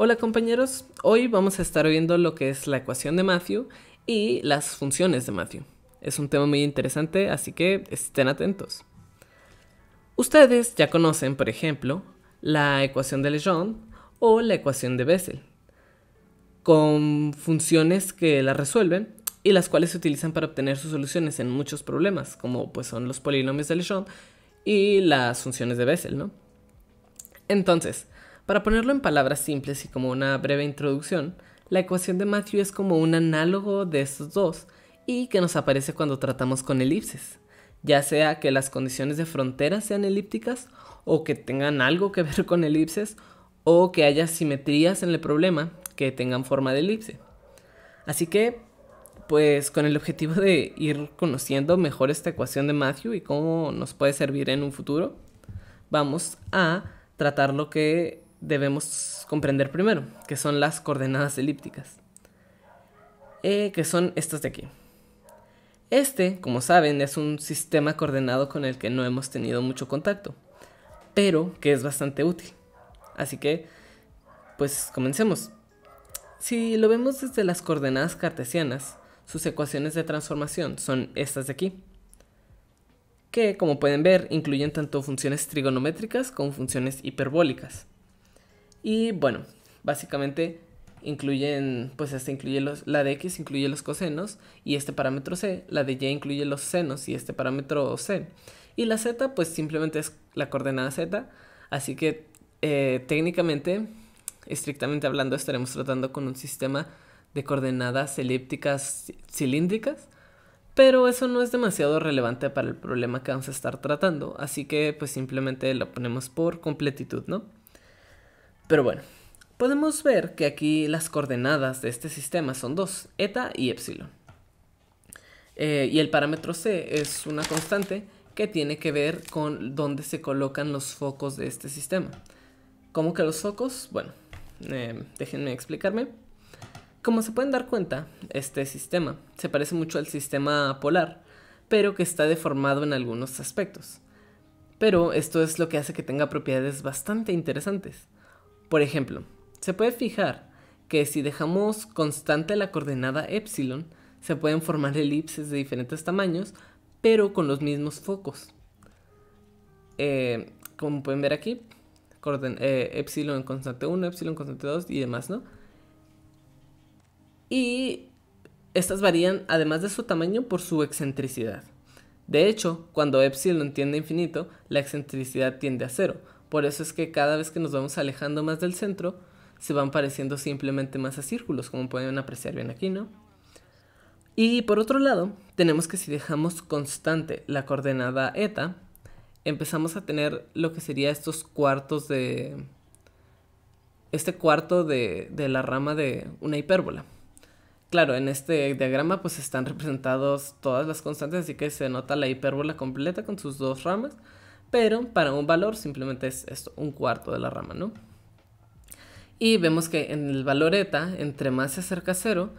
Hola compañeros, hoy vamos a estar viendo lo que es la ecuación de Matthew y las funciones de Matthew. Es un tema muy interesante, así que estén atentos. Ustedes ya conocen, por ejemplo, la ecuación de Legendre o la ecuación de Bessel, con funciones que la resuelven y las cuales se utilizan para obtener sus soluciones en muchos problemas, como pues son los polinomios de Legendre y las funciones de Bessel, ¿no? Entonces, para ponerlo en palabras simples y como una breve introducción, la ecuación de Matthew es como un análogo de estos dos y que nos aparece cuando tratamos con elipses, ya sea que las condiciones de frontera sean elípticas o que tengan algo que ver con elipses o que haya simetrías en el problema que tengan forma de elipse. Así que, pues con el objetivo de ir conociendo mejor esta ecuación de Matthew y cómo nos puede servir en un futuro, vamos a tratar lo que debemos comprender primero, que son las coordenadas elípticas, eh, que son estas de aquí. Este, como saben, es un sistema coordenado con el que no hemos tenido mucho contacto, pero que es bastante útil. Así que, pues comencemos. Si lo vemos desde las coordenadas cartesianas, sus ecuaciones de transformación son estas de aquí, que como pueden ver incluyen tanto funciones trigonométricas como funciones hiperbólicas. Y bueno, básicamente incluyen, pues este incluye los, la de x incluye los cosenos y este parámetro c, la de y incluye los senos y este parámetro c. Y la z pues simplemente es la coordenada z, así que eh, técnicamente, estrictamente hablando, estaremos tratando con un sistema de coordenadas elípticas cilíndricas, pero eso no es demasiado relevante para el problema que vamos a estar tratando, así que pues simplemente lo ponemos por completitud, ¿no? Pero bueno, podemos ver que aquí las coordenadas de este sistema son dos, eta y epsilon. Eh, y el parámetro C es una constante que tiene que ver con dónde se colocan los focos de este sistema. ¿Cómo que los focos? Bueno, eh, déjenme explicarme. Como se pueden dar cuenta, este sistema se parece mucho al sistema polar, pero que está deformado en algunos aspectos. Pero esto es lo que hace que tenga propiedades bastante interesantes. Por ejemplo, se puede fijar que si dejamos constante la coordenada epsilon, se pueden formar elipses de diferentes tamaños, pero con los mismos focos. Eh, como pueden ver aquí, eh, epsilon constante 1, epsilon constante 2 y demás, ¿no? Y estas varían, además de su tamaño, por su excentricidad. De hecho, cuando epsilon tiende a infinito, la excentricidad tiende a cero, por eso es que cada vez que nos vamos alejando más del centro, se van pareciendo simplemente más a círculos, como pueden apreciar bien aquí, ¿no? Y por otro lado, tenemos que si dejamos constante la coordenada eta, empezamos a tener lo que sería estos cuartos de... Este cuarto de, la rama de una hipérbola. Claro, en este diagrama pues están representados todas las constantes, así que se nota la hipérbola completa con sus dos ramas pero para un valor simplemente es esto, un cuarto de la rama, ¿no? Y vemos que en el valor eta, entre más se acerca a cero,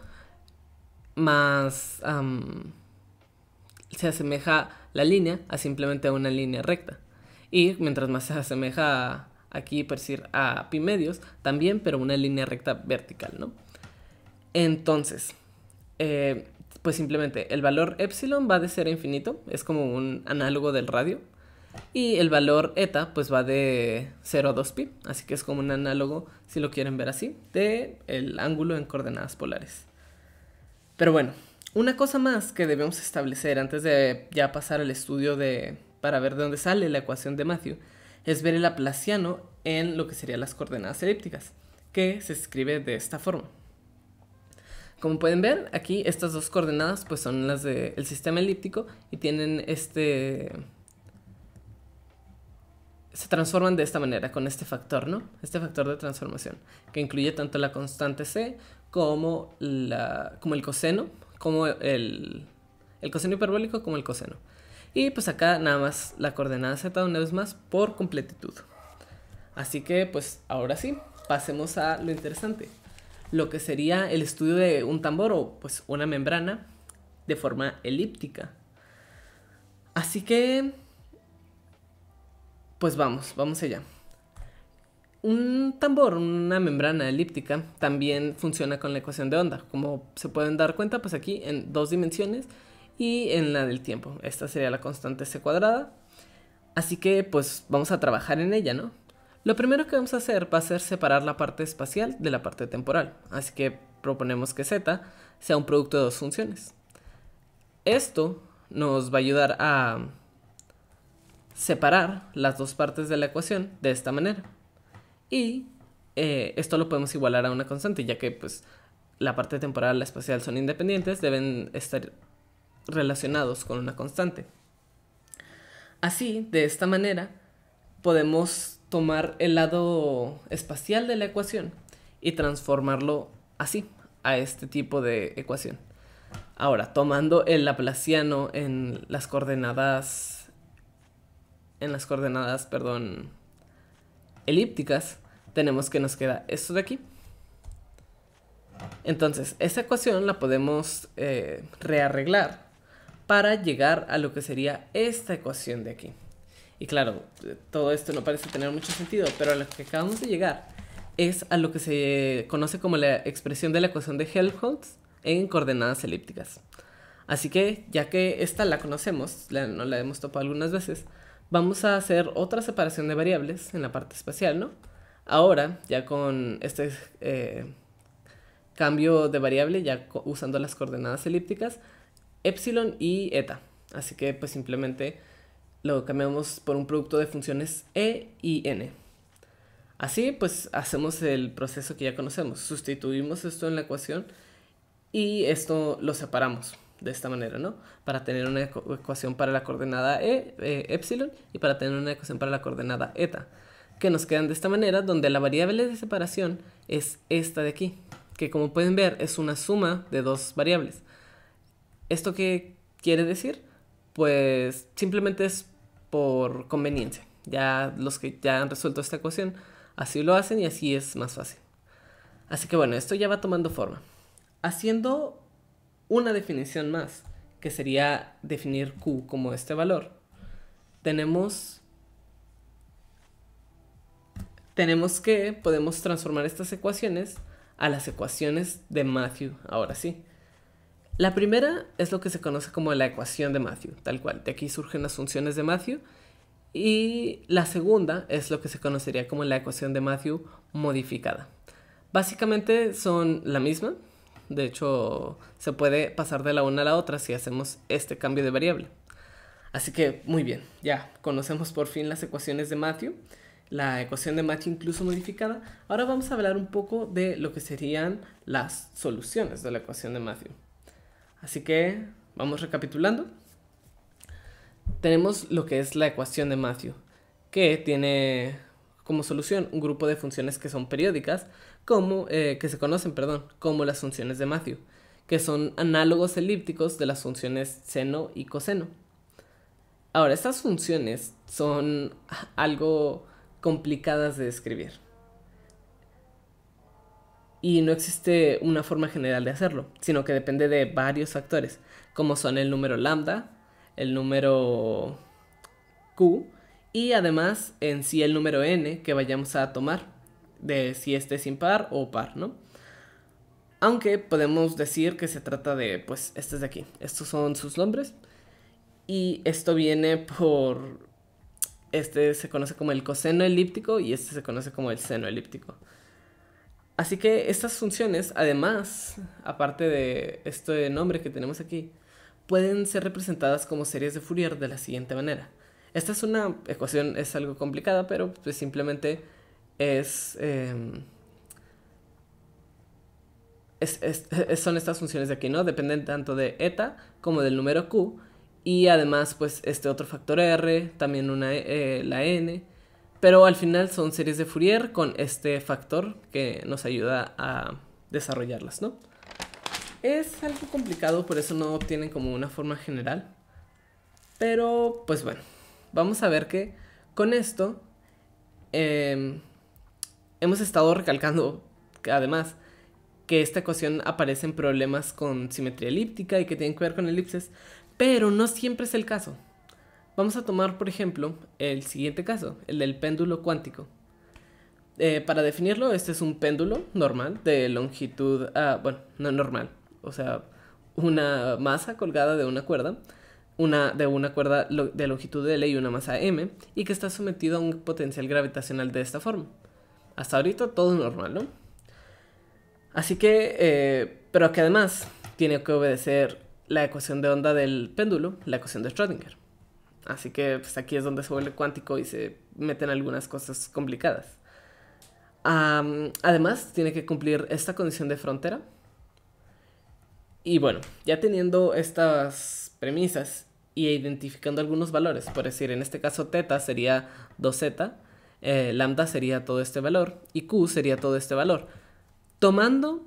más se asemeja la línea a simplemente una línea recta. Y mientras más se asemeja aquí, por decir, a pi medios, también, pero una línea recta vertical, ¿no? Entonces, eh, pues simplemente el valor epsilon va de ser infinito, es como un análogo del radio, y el valor eta pues va de 0 a 2pi, así que es como un análogo, si lo quieren ver así, de el ángulo en coordenadas polares. Pero bueno, una cosa más que debemos establecer antes de ya pasar al estudio de para ver de dónde sale la ecuación de Matthew es ver el aplaciano en lo que serían las coordenadas elípticas, que se escribe de esta forma. Como pueden ver, aquí estas dos coordenadas pues son las del sistema elíptico y tienen este se transforman de esta manera, con este factor, ¿no? Este factor de transformación, que incluye tanto la constante C como, la, como el coseno, como el, el coseno hiperbólico como el coseno. Y pues acá nada más la coordenada z una vez más por completitud. Así que pues ahora sí, pasemos a lo interesante. Lo que sería el estudio de un tambor o pues una membrana de forma elíptica. Así que pues vamos, vamos allá. Un tambor, una membrana elíptica, también funciona con la ecuación de onda. Como se pueden dar cuenta, pues aquí en dos dimensiones y en la del tiempo. Esta sería la constante c cuadrada. Así que pues vamos a trabajar en ella, ¿no? Lo primero que vamos a hacer va a ser separar la parte espacial de la parte temporal. Así que proponemos que z sea un producto de dos funciones. Esto nos va a ayudar a separar las dos partes de la ecuación de esta manera. Y eh, esto lo podemos igualar a una constante, ya que pues la parte temporal y la espacial son independientes, deben estar relacionados con una constante. Así, de esta manera, podemos tomar el lado espacial de la ecuación y transformarlo así, a este tipo de ecuación. Ahora, tomando el laplaciano en las coordenadas en las coordenadas, perdón, elípticas, tenemos que nos queda esto de aquí. Entonces, esta ecuación la podemos eh, rearreglar para llegar a lo que sería esta ecuación de aquí. Y claro, todo esto no parece tener mucho sentido, pero a lo que acabamos de llegar es a lo que se conoce como la expresión de la ecuación de Helmholtz en coordenadas elípticas. Así que, ya que esta la conocemos, no la hemos topado algunas veces, vamos a hacer otra separación de variables en la parte espacial, ¿no? Ahora, ya con este eh, cambio de variable, ya usando las coordenadas elípticas, epsilon y eta. Así que pues simplemente lo cambiamos por un producto de funciones e y n. Así pues hacemos el proceso que ya conocemos. Sustituimos esto en la ecuación y esto lo separamos de esta manera, ¿no? Para tener una ecuación para la coordenada e, eh, epsilon y para tener una ecuación para la coordenada eta, que nos quedan de esta manera, donde la variable de separación es esta de aquí, que como pueden ver es una suma de dos variables. ¿Esto qué quiere decir? Pues simplemente es por conveniencia. Ya los que ya han resuelto esta ecuación así lo hacen y así es más fácil. Así que bueno, esto ya va tomando forma. Haciendo una definición más, que sería definir Q como este valor. Tenemos, tenemos que podemos transformar estas ecuaciones a las ecuaciones de Matthew, ahora sí. La primera es lo que se conoce como la ecuación de Matthew, tal cual. De aquí surgen las funciones de Matthew. Y la segunda es lo que se conocería como la ecuación de Matthew modificada. Básicamente son la misma, de hecho, se puede pasar de la una a la otra si hacemos este cambio de variable. Así que, muy bien, ya conocemos por fin las ecuaciones de Matthew, la ecuación de Matthew incluso modificada. Ahora vamos a hablar un poco de lo que serían las soluciones de la ecuación de Matthew. Así que, vamos recapitulando. Tenemos lo que es la ecuación de Matthew, que tiene como solución un grupo de funciones que son periódicas, como, eh, que se conocen, perdón, como las funciones de Matthew, que son análogos elípticos de las funciones seno y coseno. Ahora, estas funciones son algo complicadas de describir. Y no existe una forma general de hacerlo, sino que depende de varios factores, como son el número lambda, el número q, y además en sí el número n que vayamos a tomar, de si este es impar o par, ¿no? Aunque podemos decir que se trata de, pues, este es de aquí, estos son sus nombres, y esto viene por, este se conoce como el coseno elíptico y este se conoce como el seno elíptico. Así que estas funciones, además, aparte de este nombre que tenemos aquí, pueden ser representadas como series de Fourier de la siguiente manera esta es una ecuación, es algo complicada, pero pues simplemente es, em, son estas funciones de aquí, ¿no? Dependen tanto de eta como del número q. Y además, pues este otro factor r, también una, eh, la n. Pero al final son series de Fourier con este factor que nos ayuda a desarrollarlas, ¿no? Es algo complicado, por eso no tienen como una forma general. Pero, pues bueno vamos a ver que con esto em, hemos estado recalcando, además, que esta ecuación aparece en problemas con simetría elíptica y que tienen que ver con elipses, pero no siempre es el caso. Vamos a tomar, por ejemplo, el siguiente caso, el del péndulo cuántico. Eh, para definirlo, este es un péndulo normal de longitud, ah, bueno, no normal, o sea, una masa colgada de una cuerda una, de una cuerda de longitud de L y una masa M, y que está sometido a un potencial gravitacional de esta forma. Hasta ahorita todo normal, ¿no? Así que, eh, pero que además tiene que obedecer la ecuación de onda del péndulo, la ecuación de Schrödinger. Así que pues, aquí es donde se vuelve cuántico y se meten algunas cosas complicadas. además, tiene que cumplir esta condición de frontera. Y bueno, ya teniendo estas premisas y identificando algunos valores. Por decir, en este caso teta sería 2z, eh, lambda sería todo este valor y q sería todo este valor. Tomando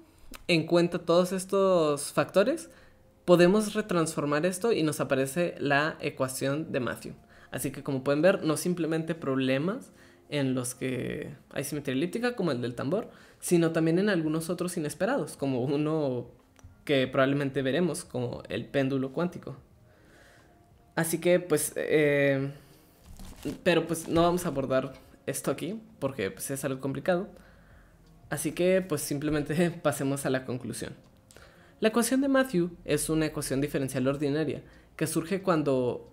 en cuenta todos estos factores, podemos retransformar esto y nos aparece la ecuación de Matthew. Así que como pueden ver, no simplemente problemas en los que hay simetría elíptica, como el del tambor, sino también en algunos otros inesperados, como uno que probablemente veremos, como el péndulo cuántico. Así que pues... Eh, pero pues no vamos a abordar esto aquí porque pues, es algo complicado. Así que pues simplemente pasemos a la conclusión. La ecuación de Matthew es una ecuación diferencial ordinaria que surge cuando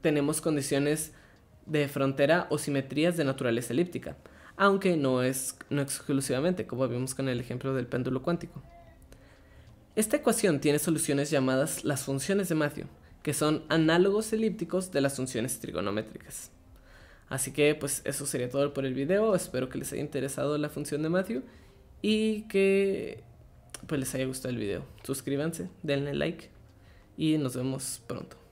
tenemos condiciones de frontera o simetrías de naturaleza elíptica, aunque no es no exclusivamente, como vimos con el ejemplo del péndulo cuántico. Esta ecuación tiene soluciones llamadas las funciones de Matthew, que son análogos elípticos de las funciones trigonométricas. Así que pues eso sería todo por el video, espero que les haya interesado la función de Matthew y que pues les haya gustado el video. Suscríbanse, denle like y nos vemos pronto.